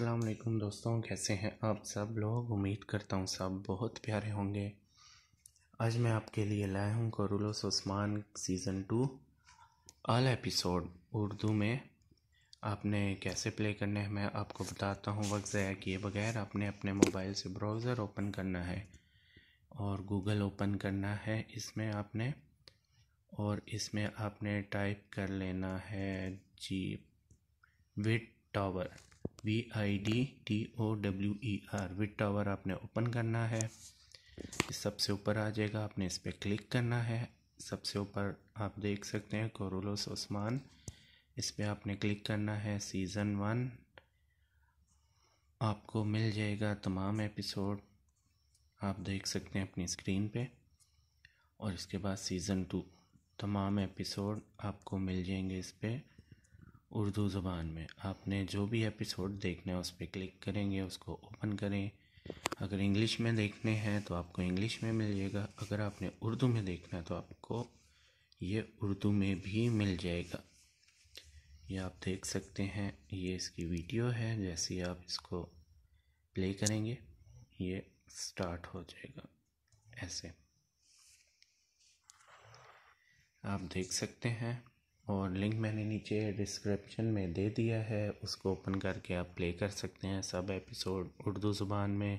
अस्सलाम वालेकुम दोस्तों कैसे हैं आप सब लोग उम्मीद करता हूँ सब बहुत प्यारे होंगे आज मैं आपके लिए लाया हूँ Kurulus Osman season two all episode Urdu में आपने कैसे प्ले करना है मैं आपको बताता हूँ वक्त ज़ाया किए बगैर आपने अपने मोबाइल से ब्राउज़र ओपन करना है और गूगल ओपन करना है इसमें आपने और इसमें आपने टाइप कर लेना है जी vid tower V I D T O W E R vid tower आपने ओपन करना है सबसे ऊपर आ जाएगा आपने इस पर क्लिक करना है सबसे ऊपर आप देख सकते हैं कोरोलोस ओस्मान इस पर आपने क्लिक करना है सीज़न वन आपको मिल जाएगा तमाम एपिसोड आप देख सकते हैं अपनी स्क्रीन पे और इसके बाद सीज़न टू तमाम एपिसोड आपको मिल जाएंगे इस पर उर्दू ज़बान में आपने जो भी एपिसोड देखना है उस पर क्लिक करेंगे उसको ओपन करें अगर इंग्लिश में देखने हैं तो आपको इंग्लिश में मिल जाएगा अगर आपने उर्दू में देखना है तो आपको ये उर्दू में भी मिल जाएगा ये आप देख सकते हैं ये इसकी वीडियो है जैसे आप इसको प्ले करेंगे ये स्टार्ट हो जाएगा ऐसे आप देख सकते हैं और लिंक मैंने नीचे डिस्क्रिप्शन में दे दिया है उसको ओपन करके आप प्ले कर सकते हैं सब एपिसोड उर्दू ज़ुबान में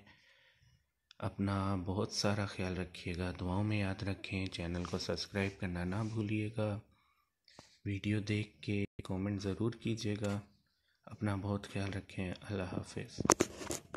अपना बहुत सारा ख्याल रखिएगा दुआओं में याद रखें चैनल को सब्सक्राइब करना ना भूलिएगा वीडियो देख के कमेंट ज़रूर कीजिएगा अपना बहुत ख्याल रखें अल्लाह हाफिज़